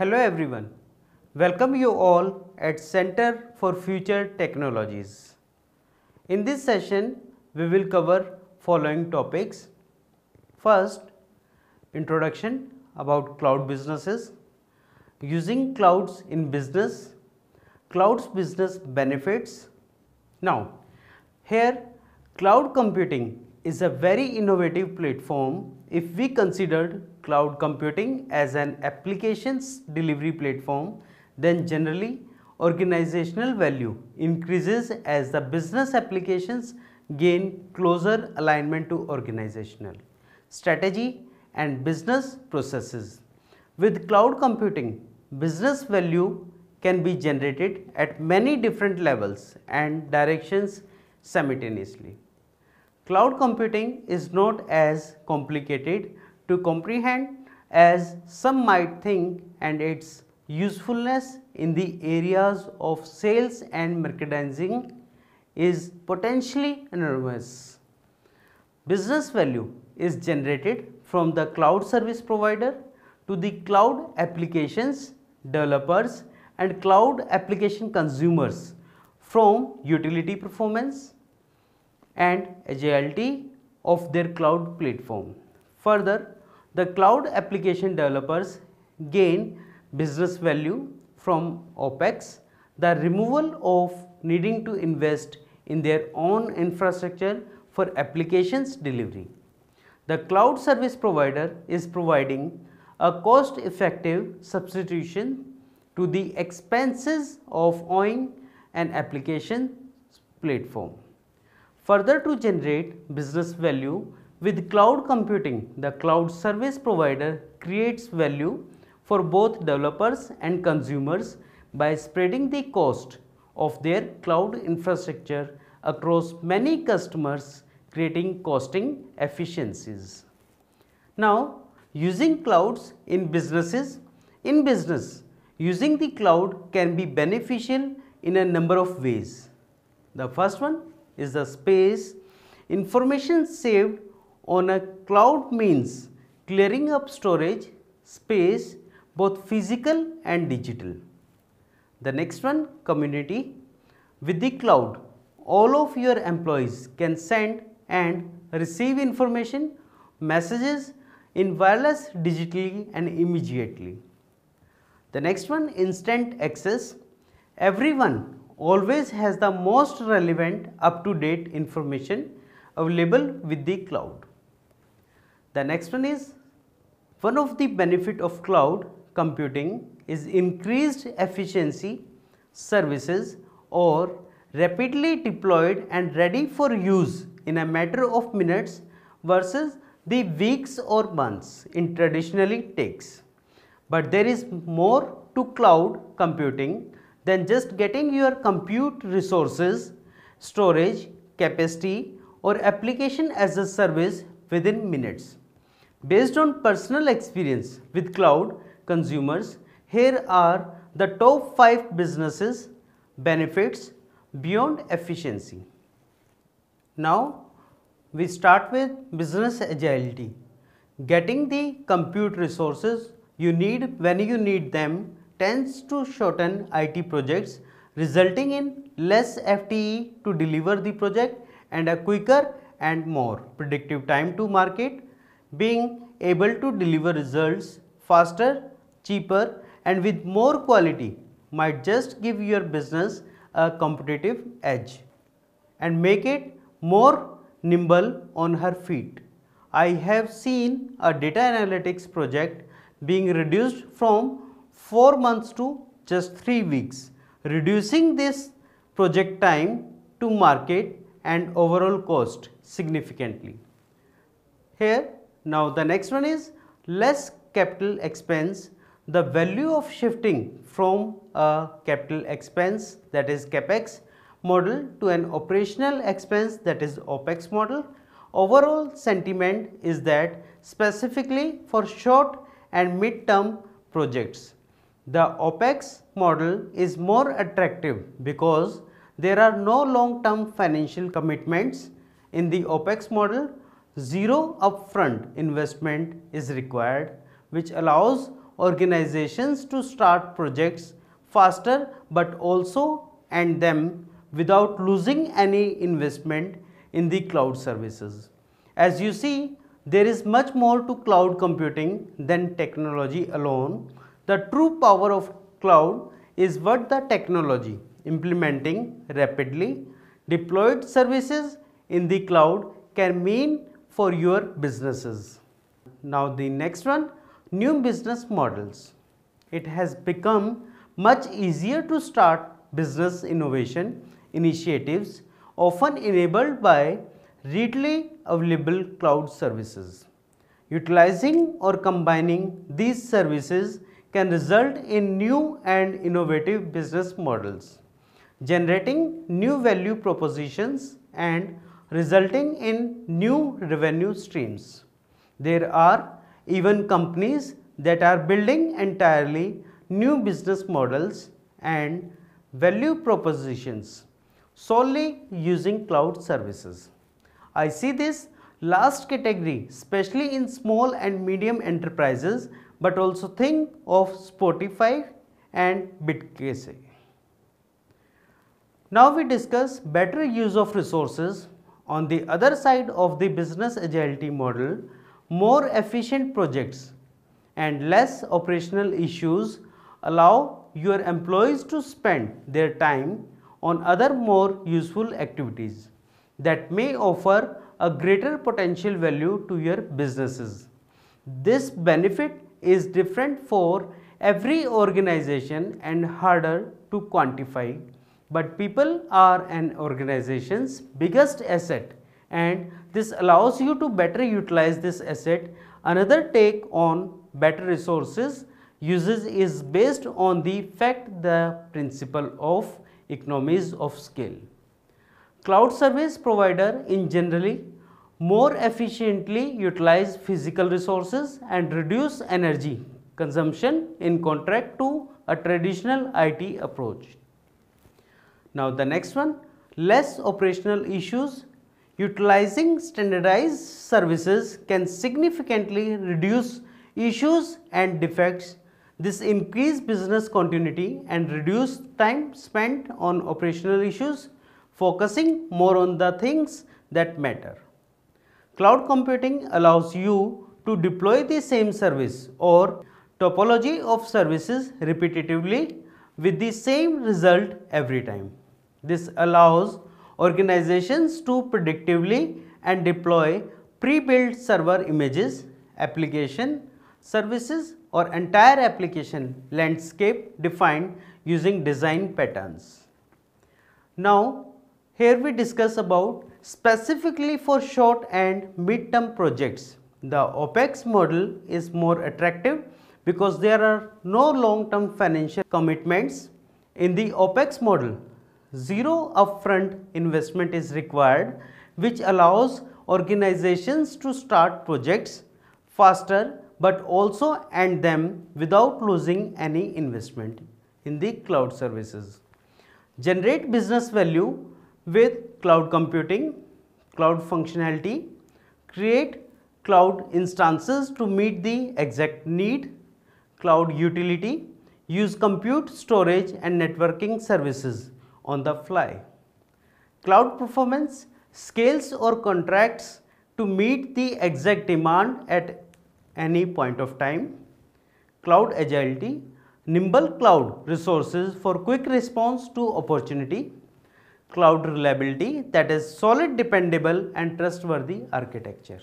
Hello everyone. Welcome you all at Center for Future Technologies. In this session, we will cover following topics. First, introduction about cloud businesses, using clouds in business, clouds business benefits. Now, here cloud computing is a very innovative platform if we considered cloud computing as an applications delivery platform then generally organizational value increases as the business applications gain closer alignment to organizational strategy and business processes. With cloud computing, business value can be generated at many different levels and directions simultaneously. Cloud computing is not as complicated to comprehend as some might think and its usefulness in the areas of sales and merchandising is potentially enormous. Business value is generated from the cloud service provider to the cloud applications developers and cloud application consumers from utility performance, and agility of their cloud platform. Further, the cloud application developers gain business value from OPEX, the removal of needing to invest in their own infrastructure for applications delivery. The cloud service provider is providing a cost effective substitution to the expenses of owning an application platform. Further to generate business value with cloud computing, the cloud service provider creates value for both developers and consumers by spreading the cost of their cloud infrastructure across many customers creating costing efficiencies. Now, using clouds in businesses, in business, using the cloud can be beneficial in a number of ways. The first one, is the space. Information saved on a cloud means clearing up storage space both physical and digital. The next one community. With the cloud all of your employees can send and receive information messages in wireless digitally and immediately. The next one instant access. Everyone always has the most relevant up to date information available with the cloud. The next one is one of the benefit of cloud computing is increased efficiency services or rapidly deployed and ready for use in a matter of minutes versus the weeks or months it traditionally takes. But there is more to cloud computing then just getting your compute resources, storage, capacity or application as a service within minutes. Based on personal experience with cloud consumers, here are the top 5 businesses benefits beyond efficiency. Now, we start with business agility, getting the compute resources you need when you need them tends to shorten IT projects resulting in less FTE to deliver the project and a quicker and more predictive time to market being able to deliver results faster, cheaper and with more quality might just give your business a competitive edge and make it more nimble on her feet. I have seen a data analytics project being reduced from 4 months to just 3 weeks, reducing this project time to market and overall cost significantly. Here now the next one is less capital expense. The value of shifting from a capital expense that is capex model to an operational expense that is opex model. Overall sentiment is that specifically for short and mid term projects the OPEX model is more attractive because there are no long-term financial commitments. In the OPEX model, zero upfront investment is required which allows organizations to start projects faster but also end them without losing any investment in the cloud services. As you see, there is much more to cloud computing than technology alone the true power of cloud is what the technology implementing rapidly deployed services in the cloud can mean for your businesses. Now the next one, new business models. It has become much easier to start business innovation initiatives often enabled by readily available cloud services. Utilizing or combining these services can result in new and innovative business models, generating new value propositions and resulting in new revenue streams. There are even companies that are building entirely new business models and value propositions solely using cloud services. I see this last category especially in small and medium enterprises but also think of Spotify and BitKC. Now we discuss better use of resources on the other side of the business agility model, more efficient projects and less operational issues allow your employees to spend their time on other more useful activities that may offer a greater potential value to your businesses. This benefit is different for every organization and harder to quantify. But people are an organization's biggest asset and this allows you to better utilize this asset. Another take on better resources uses is based on the fact the principle of economies of scale. Cloud service provider in generally more efficiently utilize physical resources and reduce energy consumption in contrast to a traditional IT approach. Now the next one, less operational issues utilizing standardized services can significantly reduce issues and defects. This increase business continuity and reduce time spent on operational issues, focusing more on the things that matter. Cloud computing allows you to deploy the same service or topology of services repetitively with the same result every time. This allows organizations to predictively and deploy pre-built server images, application, services or entire application landscape defined using design patterns. Now, here we discuss about Specifically for short and mid-term projects, the OPEX model is more attractive because there are no long-term financial commitments. In the OPEX model, zero upfront investment is required which allows organizations to start projects faster but also end them without losing any investment in the cloud services. Generate business value with cloud computing, cloud functionality, create cloud instances to meet the exact need, cloud utility, use compute, storage and networking services on the fly. Cloud performance scales or contracts to meet the exact demand at any point of time. Cloud agility, nimble cloud resources for quick response to opportunity cloud reliability that is solid dependable and trustworthy architecture.